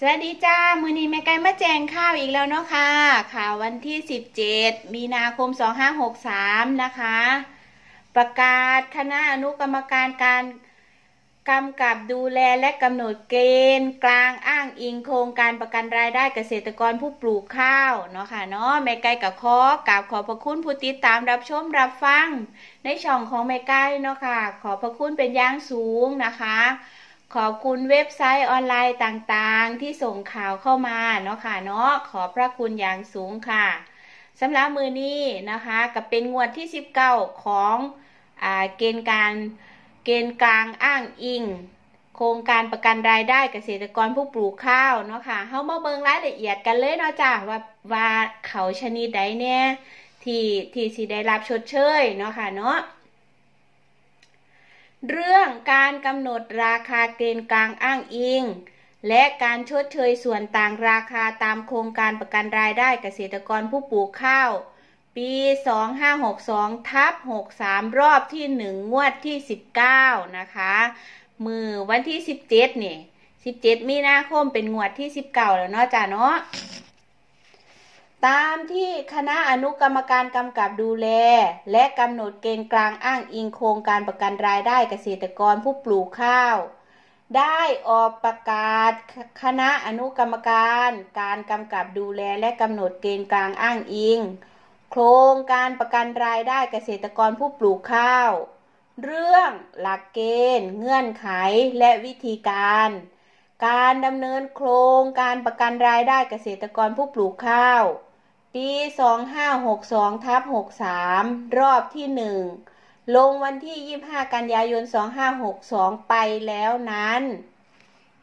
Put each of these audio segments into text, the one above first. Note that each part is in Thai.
สวัสดีจ้า มือนี้แม่ไก่มาแจงข้าวอีกแล้วเนาะค่ะข่าววันที่สิบเจ็ดมีนาคมสองหห้ากสามนะคะ ประกาศคณะอนุกรรมการการ กำกับดูแลและกำหนดเกณฑ์ กลางอ้างอิงโครงการประกันรายได้เกษตรกรผู้ปลูกข้าวเนาะค่ะเนาะแม่ไก่กับคอกราบขอพระคุณผู้ติดตามรับ ชม รับฟัง ในช่องของแม่ไก่เนาะค่ะขอพระคุณเป็นอย่างสูงนะคะขอบคุณเว็บไซต์ออนไลน์ต่างๆ ที่ส่งข่าวเข้ามาเนาะค่ะเนาะขอพระคุณอย่างสูงค่ะสำหรับมือนี้นะคะกับเป็นงวดที่ 19 ของอเกณฑ์การเกณฑ์กลางอ้างอิง โครงการประกันรายได้เกษตรกรผู้ปลูกข้าวเนาะค่ะเฮามาเบิงรายละเอียดกันเลยเนาะจ้าว่าว่าเขาชนิดใดเนี่ยที่ที่สิได้รับชดเชยเนาะค่ะเนาะเรื่องการกำหนดราคาเกณฑ์กลางอ้างอิง และการชดเชยส่วนต่างราคาตามโครงการประกันรายได้เกษตรกรผู้ปลูกข้าวปี 2562ทับ63 รอบที่ 1 งวดที่ 19 นะคะ มือวันที่ 17นี่ย17 มีนาคมเป็นงวดที่ 19 แล้วเนาะจ้าเนาะตามที่คณะอนุกรรมการกำกับดูแล และกำหนดเกณฑ์กลางอ้างอิงโครงการประกันรายได้เกษตรกรผู้ปลูกข้าว ได้ออกประกาศคณะอนุกรรมการ การกำกับดูแลและกำหนดเกณฑ์กลางอ้างอิง โครงการประกันรายได้เกษตรกรผู้ปลูกข้าว เรื่องหลักเกณฑ์ เงื่อนไขและวิธีการ การดำเนินโครงการประกันรายได้เกษตรกรผู้ปลูกข้าวปีสองห้าหกสองทับหกสามรอบที่หนึ่งลงวันที่ยี่ห้ากันยายนสองห้าหกสองไปแล้วนั้น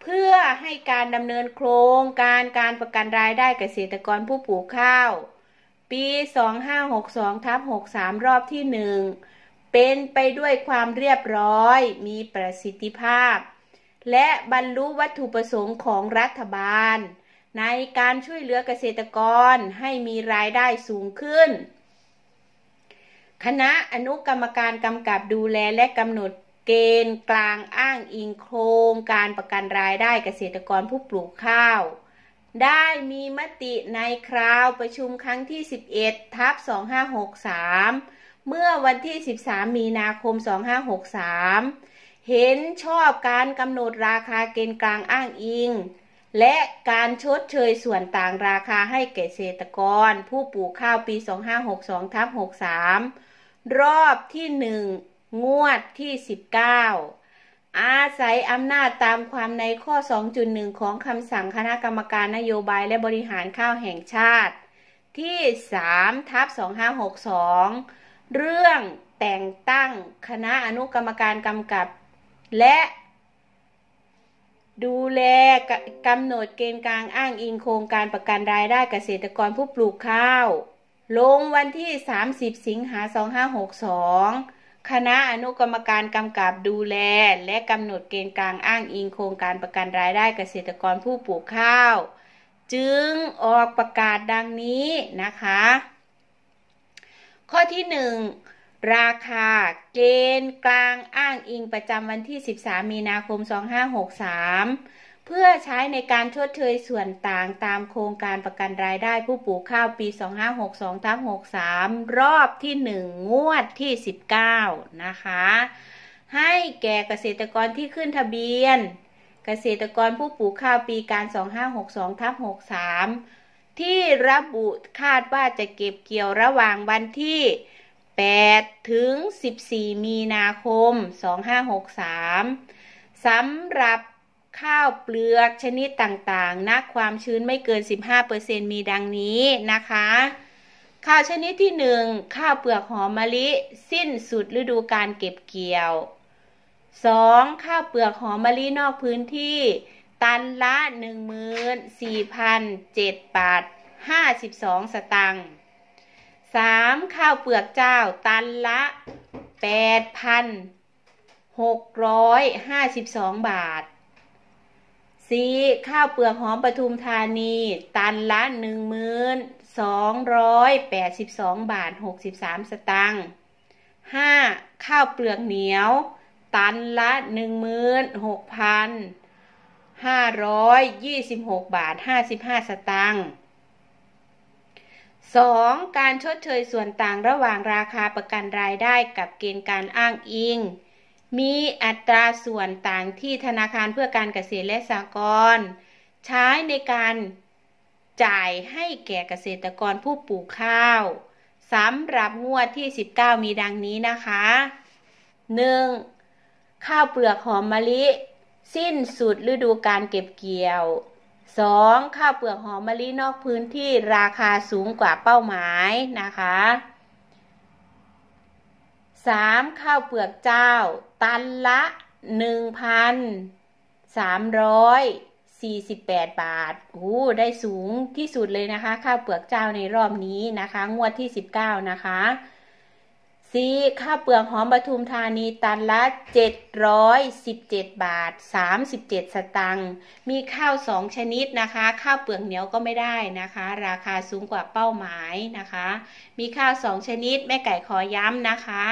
เพื่อให้การดำเนินโครงการการประกันรายได้เกษตรกรผู้ปลูกข้าว ปีสองห้าหกสองทับหกสามรอบที่หนึ่งเป็นไปด้วยความเรียบร้อย มีประสิทธิภาพ และบรรลุวัตถุประสงค์ของรัฐบาลในการช่วยเหลือเกษตรกรให้มีรายได้สูงขึ้น คณะอนุกรรมการกำกับดูแลและกำหนดเกณฑ์กลางอ้างอิงโครงการประกันรายได้เกษตรกรผู้ปลูกข้าว ได้มีมติในคราวประชุมครั้งที่ 11 ทับ 2563 เมื่อวันที่ 13 มีนาคม 2563 เห็นชอบการกำหนดราคาเกณฑ์กลางอ้างอิงและการชดเชยส่วนต่างราคาให้เกษตรกร ผู้ปลูกข้าวปี 2562 ทับ 63 รอบที่ 1 งวดที่ 19 อาศัยอำนาจตามความในข้อ 2.1 ของคำสั่งคณะกรรมการนโยบายและบริหารข้าวแห่งชาติ ที่ 3 ทับ 2562 เรื่องแต่งตั้งคณะอนุกรรมการกำกับและดูแลกำหนดเกณฑ์กลางอ้างอิงโครงการประกันรายได้เกษตรกรผู้ปลูกข้าว ลงวันที่ 30สิงหา2562คณะอนุกรรมการกำกับดูแลและกำหนดเกณฑ์กลางอ้างอิงโครงการประกันรายได้เกษตรกรผู้ปลูกข้าว จึงออกประกาศดังนี้นะคะ ข้อที่ 1ราคาเกณฑ์กลางอ้างอิงประจำวันที่ 13 มีนาคม 2563 เพื่อใช้ในการชดเชยส่วนต่างตามโครงการประกันรายได้ผู้ปลูกข้าวปี 2562ทัง63 รอบที่ 1 งวดที่ 19 นะคะ ให้แก่เกษตรกรที่ขึ้นทะเบียนเกษตรกรผู้ปลูกข้าวปีการ 2562ทัง63 ที่ระบุคาดว่าจะเก็บเกี่ยวระหว่างวันที่8ถึง 14 มีนาคม 2563 สำหรับข้าวเปลือกชนิดต่างๆนะความชื้นไม่เกิน 15%มีดังนี้นะคะ ข้าวชนิดที่ 1 ข้าวเปลือกหอมมะลิสิ้นสุดฤดูการเก็บเกี่ยว 2. ข้าวเปลือกหอมมะลินอกพื้นที่ ตันละ 14,007บาท52 สตางค์สามข้าวเปลือกเจ้าตันละแปดพันหกร้อยห้าสิบสองบาทสี่ข้าวเปลือกหอมปทุมธานี ตันละหนึ่งมืนสองร้อยแปดสิบสองบาทหกสิบสามสตางค์ห้าข้าวเปลือกเหนียว ตันละหนึ่งมืนหกพันห้าร้อยยี่สิบหกบาทห้าสิบห้าสตางค์ 2. การชดเชยส่วนต่างระหว่างราคาประกันรายได้กับเกณฑ์การอ้างอิง มีอัตราส่วนต่างที่ธนาคารเพื่อการเกษตรและสหกรณ์ใช้ในการจ่ายให้แก่เกษตรกรผู้ปลูกข้าวสำหรับงวดที่ 19 มีดังนี้นะคะ 1. ข้าวเปลือกหอมมะลิ สิ้นสุดฤดูการเก็บเกี่ยว 2. ข้าวเปลือกหอมมะลินอกพื้นที่ราคาสูงกว่าเป้าหมายนะคะ 3. ข้าวเปลือกเจ้าตันละ 1,348 บาทโอ้ได้สูงที่สุดเลยนะคะ ข้าวเปลือกเจ้าในรอบนี้นะคะ งวดที่ 19 นะคะซีข้าวเปลือกหอมปทุมธานีตันละเจ็ดร้อยสิบเจ็ดบาทสามสิบเจ็ดสตังค์ มีข้าวสองชนิดนะคะข้าวเปลือกเหนียวก็ไม่ได้นะคะ ราคาสูงกว่าเป้าหมายนะคะ มีข้าวสองชนิดแม่ไก่ขอย้ำนะคะ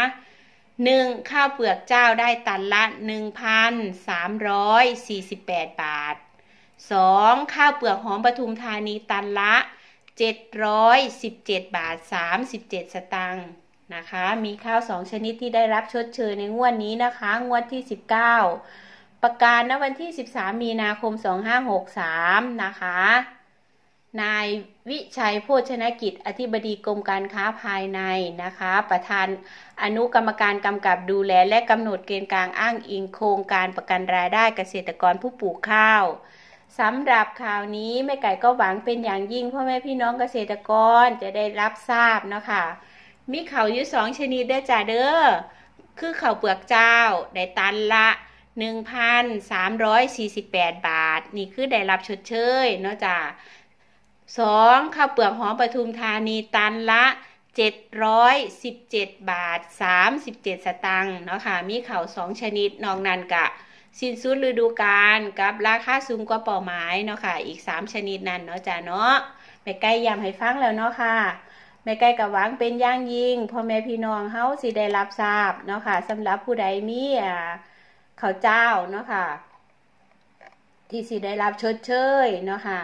หนึ่งข้าวเปลือกเจ้าได้ตันละหนึ่งพันสามร้อยสี่สิบแปดบาทสองข้าวเปลือกหอมปทุมธานีตันละเจ็ดร้อยสิบเจ็ดบาทสามสิบเจ็ดสตังค์นะคะมีข้าว 2 ชนิดที่ได้รับชดเชยในงวดนี้นะคะงวดที่ 19 ประกาศณวันที่ 13 มีนาคม 2563นะคะนายวิชัยพภชนกิจอธิบดีกรมการค้าภายในนะคะ ประธานอนุกรรมการกำกับดูแลและกำหนดเกณฑ์กลางอ้างอิงโครง การประกันรายได้เกษตรกรผู้ปลูกข้าวสำหรับข่าวนี้แม่ไก่ก็หวังเป็นอย่างยิ่งพ่อแม่พี่น้องเกษตรกรจะได้รับทราบนะคะมีเขาอยู่สองชนิดเด้อจ้าเด้อคือเขาเปลือกเจ้าได้ตันละ 1,348 บาท นี่คือได้รับชดเชยเนาะจ้าสองข้าวเปลือกหอมปทุมธานีตันละ 717 บาท 37 สตังค์เนาะค่ะมีเข่าสองชนิดนองนันกะ สิ้นสุดฤดูกาลกับราคาสูงกว่าเป่าไม้เนาะค่ะ อีก 3 ชนิดนั่นเนาะจ้าเนาะไปใกล้ยามให้ฟังแล้วเนาะค่ะไม่ไกลกับหวังเป็นย่างยิงพ่อแม่พี่น้องเฮาสิได้รับทราบเนาะค่ะสำหรับผู้ใดมีอ่าขาวเจ้าเนาะค่ะ ที่สิได้รับชดเชยเนาะค่ะ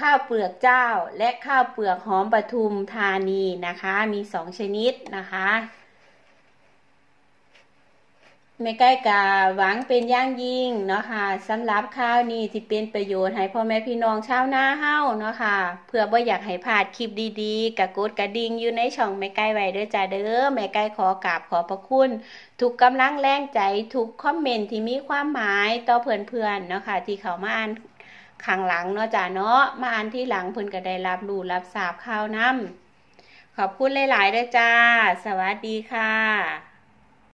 ข้าวเปลือกเจ้าและข้าวเปลือกหอมปทุมธานีนะคะ มีสองชนิดนะคะไม่ใกล้กาหวังเป็นย่างยิ่งเนาะค่ะสำหรับข้าวนี้ที่เป็นประโยชน์ให้พ่อแม่พี่น้องชาวนาเฮ้าเนาะค่ะ เพื่อบ่อยากให้พลาดคลิปดีๆ กะกดกระดิ่งอยู่ในช่องไม่ใกล้ไว้ด้วยจ้าเด้อไม่ใกล้ขอกราบขอประคุณทุกกำลังแรงใจทุกคอมเมนต์ที่มีความหมายต่อเพื่อนๆเนาะค่ะ ที่เขามาอ่านข้างหลังเนาะจ้าเนาะมาอ่านที่หลังเพื่อนก็ได้รับรู้รับทราบข่าวนำ ขอบคุณหลายๆด้วยจ้า สวัสดีค่ะ